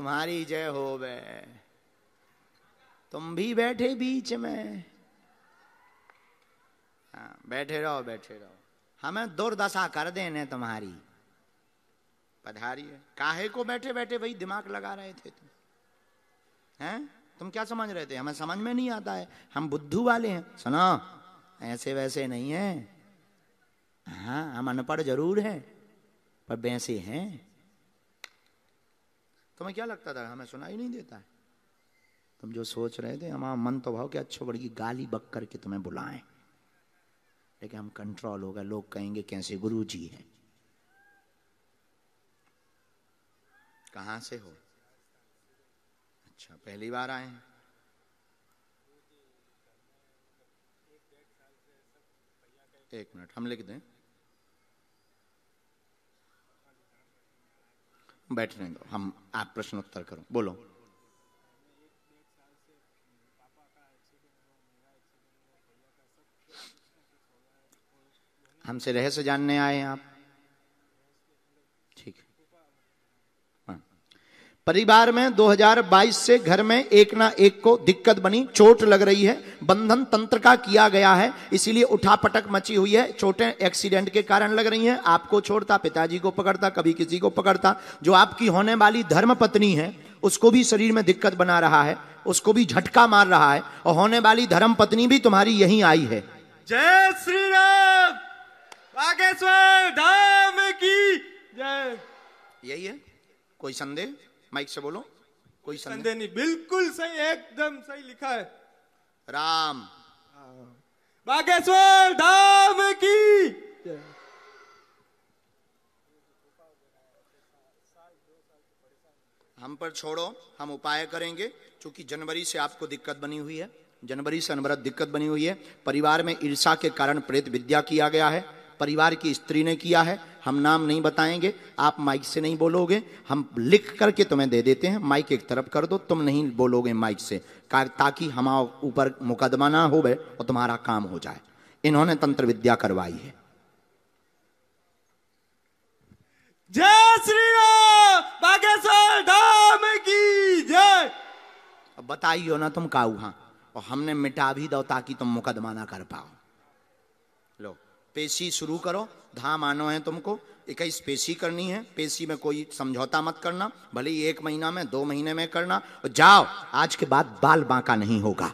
तुम्हारी जय हो बे तुम भी बैठे बीच में हाँ, बैठे रहो बैठे रहो हमें दुर्दशा कर देने तुम्हारी पधारी काहे को बैठे बैठे भाई दिमाग लगा रहे थे तुम हैं तुम क्या समझ रहे थे हमें समझ में नहीं आता है हम बुद्धू वाले हैं सुनो ऐसे वैसे नहीं है हाँ हम अनपढ़ जरूर हैं पर वैसे हैं तुम्हें क्या लगता था हमें सुनाई नहीं देता है तुम जो सोच रहे थे हमारा मन तो भाव कि अच्छो बड़ी गाली बक करके तुम्हें बुलाएं लेकिन हम कंट्रोल होगा लोग कहेंगे कैसे गुरु जी हैं कहां से हो अच्छा पहली बार आए हैं एक मिनट हम लिख दें बैठने दो हम आप प्रश्न उत्तर करो बोलो हमसे रहस्य जानने आए आप परिवार में 2022 से घर में एक ना एक को दिक्कत बनी चोट लग रही है बंधन तंत्र का किया गया है इसीलिए उठापटक मची हुई है चोटें एक्सीडेंट के कारण लग रही हैं आपको छोड़ता पिताजी को पकड़ता कभी किसी को पकड़ता जो आपकी होने वाली धर्म पत्नी है उसको भी शरीर में दिक्कत बना रहा है उसको भी झटका मार रहा है और होने वाली धर्म पत्नी भी तुम्हारी यही आई है जय श्री राम बागेश्वर धाम की जय यही है कोई संदेह माइक से बोलो कोई संदेह नहीं बिल्कुल सही एकदम सही लिखा है राम बागेश्वर धाम की हम पर छोड़ो हम उपाय करेंगे क्योंकि जनवरी से आपको दिक्कत बनी हुई है जनवरी से अनवरत दिक्कत बनी हुई है परिवार में ईर्षा के कारण प्रेत विद्या किया गया है परिवार की स्त्री ने किया है हम नाम नहीं बताएंगे आप माइक से नहीं बोलोगे हम लिख करके तुम्हें दे देते हैं माइक एक तरफ कर दो तुम नहीं बोलोगे माइक से ताकि हमारे ऊपर मुकदमा ना हो और तुम्हारा काम हो जाए इन्होंने तंत्र विद्या करवाई है जय श्री राम बागेश्वर धाम की जय बताइयो ना तुम काऊ हाँ और हमने मिटा भी दो ताकि तुम मुकदमा ना कर पाओ पेशी शुरू करो धाम आना है तुमको इक्कीस पेशी करनी है पेशी में कोई समझौता मत करना भले ही एक महीना में दो महीने में करना और जाओ आज के बाद बाल बांका नहीं होगा